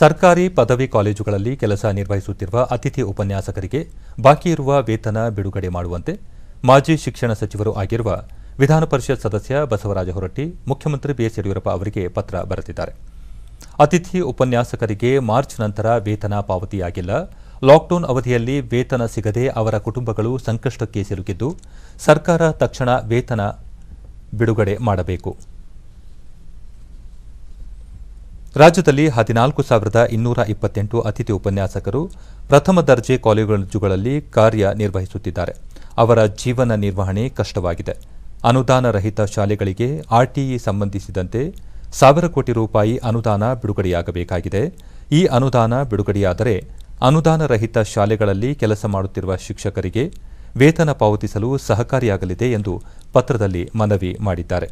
ಸರ್ಕಾರಿ ಪದವಿ ಕಾಲೇಜುಗಳಲ್ಲಿ ಕೆಲಸ ನಿರ್ವಹಿಸುತ್ತಿರುವ ಅತಿಥಿ ಉಪನ್ಯಾಸಕರಿಗೆ ಬಾಕಿ ಇರುವ ವೇತನ ಬಿಡುಗಡೆ ಮಾಡುವಂತೆ ಮಾಜಿ ಶಿಕ್ಷಣ ಸಚಿವರು ಆಗಿರುವ ವಿಧಾನಪರಿಷತ್ ಸದಸ್ಯ ಬಸವರಾಜ ಹೊರಟ್ಟಿ ಮುಖ್ಯಮಂತ್ರಿ ಬಿಎಸ್ ಯಡಿಯೂರಪ್ಪ ಅವರಿಗೆ ಪತ್ರ ಬರೆದಿದ್ದಾರೆ ಅತಿಥಿ ಉಪನ್ಯಾಸಕರಿಗೆ ಮಾರ್ಚ್ ನಂತರ ವೇತನ ಪಾವತಿಯಾಗಿಲ್ಲ ಲಾಕ್ಡೌನ್ ಅವಧಿಯಲ್ಲಿ ವೇತನ ಸಿಗದೆ ಅವರ ಕುಟುಂಬಗಳು ಸಂಕಷ್ಟಕ್ಕೆ ಸಿಲುಕಿದ್ದು ಸರ್ಕಾರ ತಕ್ಷಣ ವೇತನ ಬಿಡುಗಡೆ ಮಾಡಬೇಕು ರಾಜ್ಯದಲ್ಲಿ ಹದಿನಾಲ್ಕು ಸಾವಿರದ ಇನ್ನೂರ ಇಪ್ಪತ್ತೆಂಟು ಅತಿಥಿ ಉಪನ್ಯಾಸಕರು ಪ್ರಥಮ ದರ್ಜೆ ಕಾಲೇಜುಗಳಲ್ಲಿ ಕಾರ್ಯ ನಿರ್ವಹಿಸುತ್ತಿದ್ದಾರೆ ಅವರ ಜೀವನ ನಿರ್ವಹಣೆ ಕಷ್ಟವಾಗಿದೆ ಅನುದಾನ ರಹಿತ ಶಾಲೆಗಳಿಗೆ ಆರ್ಟಿಇ ಸಂಬಂಧಿಸಿದಂತೆ ಸಾವಿರ ಕೋಟಿ ರೂಪಾಯಿ ಅನುದಾನ ಬಿಡುಗಡೆಯಾಗಬೇಕಾಗಿದೆ ಈ ಅನುದಾನ ಬಿಡುಗಡೆಯಾದರೆ ಅನುದಾನ ರಹಿತ ಶಾಲೆಗಳಲ್ಲಿ ಕೆಲಸ ಮಾಡುತ್ತಿರುವ ಶಿಕ್ಷಕರಿಗೆ ವೇತನ ಪಾವತಿಸಲು ಸಹಕಾರಿಯಾಗಲಿದೆ ಎಂದು ಪತ್ರದಲ್ಲಿ ಮನವಿ ಮಾಡಿದ್ದಾರೆ